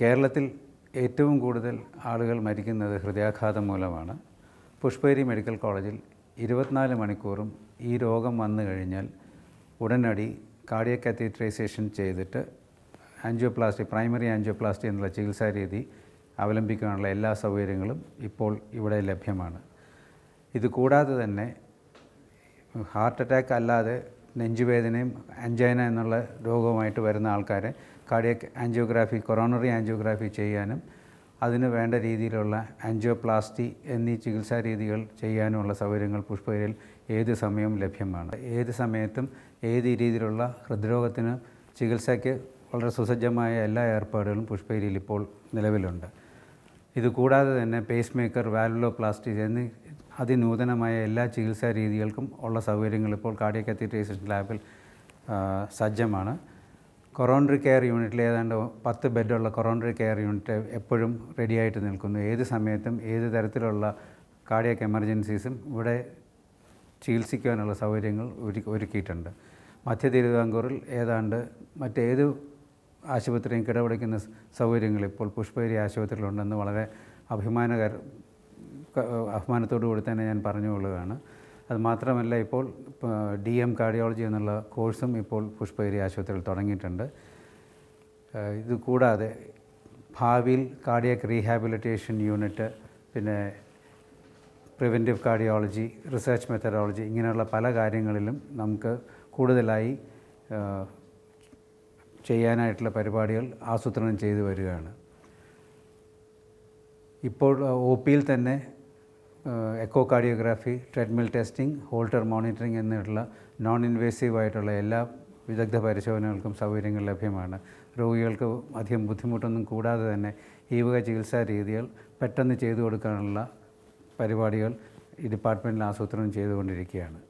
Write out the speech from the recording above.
കേരളത്തിൽ ഏറ്റവും കൂടുതൽ ആളുകൾ മരിക്കുന്നത് ഹൃദയാഘാതം മൂലമാണ് പുഷ്പേരി മെഡിക്കൽ കോളേജിൽ ഇരുപത്തിനാല് മണിക്കൂറും ഈ രോഗം വന്നു കഴിഞ്ഞാൽ ഉടനടി കാർഡിയ കാത്തീട്രൈസേഷൻ ചെയ്തിട്ട് ആൻജിയോപ്ലാസ്റ്റി പ്രൈമറി ആൻജിയോപ്ലാസ്റ്റി എന്നുള്ള ചികിത്സാ രീതി അവലംബിക്കാനുള്ള എല്ലാ സൗകര്യങ്ങളും ഇപ്പോൾ ഇവിടെ ലഭ്യമാണ് ഇത് കൂടാതെ തന്നെ ഹാർട്ട് അറ്റാക്ക് അല്ലാതെ നെഞ്ചുവേദനയും അഞ്ചൈന എന്നുള്ള രോഗവുമായിട്ട് വരുന്ന ആൾക്കാരെ കാർഡിയക് ആൻജിയോഗ്രാഫി കൊറോണറി ആൻജിയോഗ്രാഫി ചെയ്യാനും അതിന് വേണ്ട രീതിയിലുള്ള ആൻജിയോപ്ലാസ്റ്റി എന്നീ ചികിത്സാ രീതികൾ ചെയ്യാനുമുള്ള സൗകര്യങ്ങൾ പുഷ്പഗിരിയിൽ ഏത് സമയവും ലഭ്യമാണ് ഏത് സമയത്തും ഏത് രീതിയിലുള്ള ഹൃദ്രോഗത്തിന് ചികിത്സയ്ക്ക് വളരെ സുസജ്ജമായ എല്ലാ ഏർപ്പാടുകളും പുഷ്പഗിരിയിൽ ഇപ്പോൾ നിലവിലുണ്ട് ഇതുകൂടാതെ തന്നെ പേസ് മേക്കർ പ്ലാസ്റ്റിക് എന്നീ അതിനൂതനമായ എല്ലാ ചികിത്സാ രീതികൾക്കും ഉള്ള സൗകര്യങ്ങൾ ഇപ്പോൾ കാർഡിയ കത്തീറ്റൈസേഷൻ ലാബിൽ സജ്ജമാണ് കൊറോണറി കെയർ യൂണിറ്റിൽ ഏതാണ്ട് പത്ത് ബെഡുള്ള കൊറോണറി കെയർ യൂണിറ്റ് എപ്പോഴും റെഡിയായിട്ട് നിൽക്കുന്നു ഏത് സമയത്തും ഏത് തരത്തിലുള്ള കാർഡിയക് എമർജൻസീസും ഇവിടെ ചികിത്സിക്കാനുള്ള സൗകര്യങ്ങൾ ഒരുക്കിയിട്ടുണ്ട് മധ്യ തിരുവിതാംകൂറിൽ ഏതാണ്ട് മറ്റേത് ആശുപത്രിയും കിടപിടിക്കുന്ന സൗകര്യങ്ങൾ ഇപ്പോൾ പുഷ്പഗിരി ആശുപത്രിയിലുണ്ടെന്ന് വളരെ അഭിമാനകര അഭിമാനത്തോടു കൂടി തന്നെ ഞാൻ പറഞ്ഞുകൊള്ളുകയാണ് അതുമാത്രമല്ല ഇപ്പോൾ ഡി എം കാർഡിയോളജി എന്നുള്ള കോഴ്സും ഇപ്പോൾ പുഷ്പഗിരി ആശുപത്രിയിൽ തുടങ്ങിയിട്ടുണ്ട് ഇത് കൂടാതെ ഭാവിയിൽ കാർഡിയക് റീഹാബിലിറ്റേഷൻ യൂണിറ്റ് പിന്നെ പ്രിവെൻറ്റീവ് കാർഡിയോളജി റിസർച്ച് മെത്തഡോളജി ഇങ്ങനെയുള്ള പല കാര്യങ്ങളിലും നമുക്ക് കൂടുതലായി ചെയ്യാനായിട്ടുള്ള പരിപാടികൾ ആസൂത്രണം ചെയ്തു വരികയാണ് ഇപ്പോൾ ഒ പിയിൽ തന്നെ echocardiography treadmill testing Holter monitoring എന്നിട്ടുള്ള നോൺ ഇൻവേസീവ് ആയിട്ടുള്ള എല്ലാ വിദഗ്ധ പരിശോധനകൾക്കും സൗകര്യങ്ങൾ ലഭ്യമാണ് രോഗികൾക്ക് അധികം ബുദ്ധിമുട്ടൊന്നും കൂടാതെ തന്നെ ഈ വക ചികിത്സാ രീതികൾ പെട്ടെന്ന് ചെയ്തു കൊടുക്കാനുള്ള പരിപാടികൾ ഈ ഡിപ്പാർട്ട്മെൻറ്റിൽ ആസൂത്രണം ചെയ്തുകൊണ്ടിരിക്കുകയാണ്